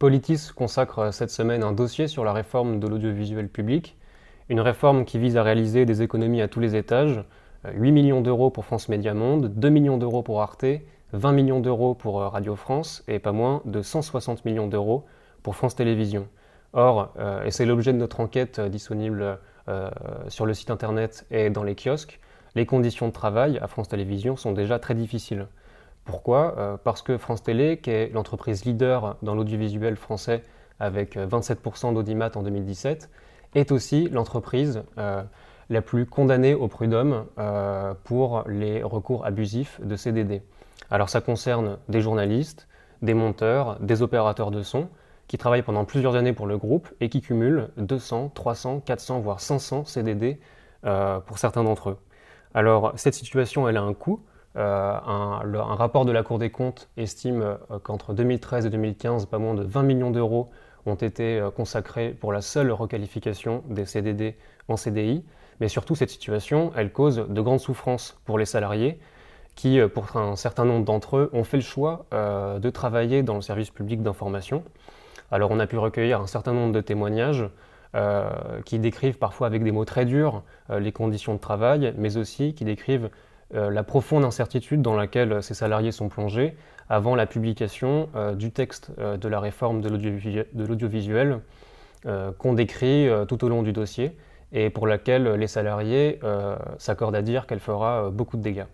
Politis consacre cette semaine un dossier sur la réforme de l'audiovisuel public, une réforme qui vise à réaliser des économies à tous les étages, 8 euh, millions d'euros pour France Média Monde, 2 millions d'euros pour Arte, 20 millions d'euros pour euh, Radio France et pas moins de 160 millions d'euros pour France Télévisions. Or, euh, et c'est l'objet de notre enquête disponible sur le site internet et dans les kiosques, les conditions de travail à France Télévisions sont déjà très difficiles. Pourquoi euh, Parce que France Télé, qui est l'entreprise leader dans l'audiovisuel français avec 27% euh, d'audimat en 2017, est aussi l'entreprise euh, la plus condamnée au prud'homme pour les recours abusifs de CDD. Alors ça concerne des journalistes, des monteurs, des opérateurs de son qui travaillent pendant plusieurs années pour le groupe et qui cumulent 200, 300, 400, voire 500 CDD pour certains d'entre eux. Alors cette situation, elle a un coût euh, un, rapport de la Cour des comptes estime euh, qu'entre 2013 et 2015, pas moins de 20 millions d'euros ont été euh, consacrés pour la seule requalification des CDD en CDI. Mais surtout, cette situation, elle cause de grandes souffrances pour les salariés qui, pour un certain nombre d'entre eux, ont fait le choix de travailler dans le service public d'information. Alors, on a pu recueillir un certain nombre de témoignages qui décrivent parfois avec des mots très durs les conditions de travail, mais aussi qui décrivent euh, la profonde incertitude dans laquelle ces salariés sont plongés avant la publication euh, du texte euh, de la réforme de l'audiovisuel qu'on décrit tout au long du dossier et pour laquelle les salariés s'accordent à dire qu'elle fera beaucoup de dégâts.